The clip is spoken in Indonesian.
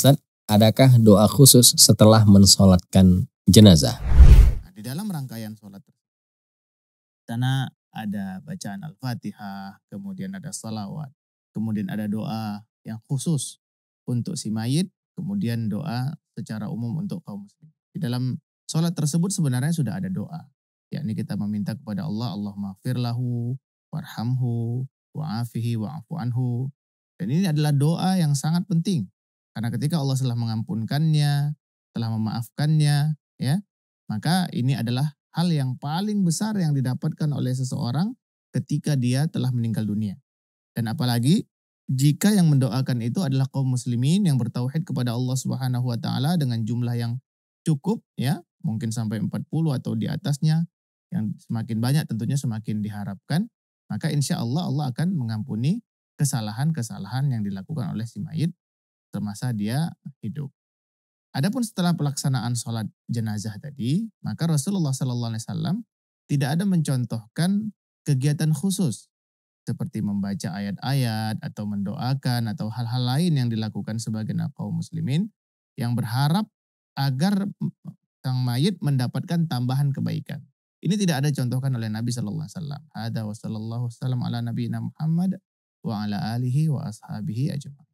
Ustaz, adakah doa khusus setelah mensolatkan jenazah? Nah, di dalam rangkaian solat sana ada bacaan Al-Fatihah, kemudian ada salawat, kemudian ada doa yang khusus untuk si mayit, kemudian doa secara umum untuk kaum muslim. Di dalam sholat tersebut sebenarnya sudah ada doa, yakni kita meminta kepada Allah, Allah maafirlahu, warhamhu, wa'afihi, wa'afu'anhu. Dan ini adalah doa yang sangat penting karena ketika Allah telah mengampunkannya, telah memaafkannya, ya, maka ini adalah hal yang paling besar yang didapatkan oleh seseorang ketika dia telah meninggal dunia. Dan apalagi jika yang mendoakan itu adalah kaum muslimin yang bertauhid kepada Allah Subhanahu wa taala dengan jumlah yang cukup ya, mungkin sampai 40 atau di atasnya yang semakin banyak tentunya semakin diharapkan, maka insya Allah Allah akan mengampuni kesalahan-kesalahan yang dilakukan oleh si mayit semasa dia hidup. Adapun setelah pelaksanaan sholat jenazah tadi, maka Rasulullah Sallallahu Alaihi Wasallam tidak ada mencontohkan kegiatan khusus seperti membaca ayat-ayat atau mendoakan atau hal-hal lain yang dilakukan sebagai kaum muslimin yang berharap agar sang mayit mendapatkan tambahan kebaikan. Ini tidak ada contohkan oleh Nabi Sallallahu Alaihi Wasallam. Ada wasallallahu wasallam ala Nabi Muhammad wa ala alihi wa ashabihi ajma'.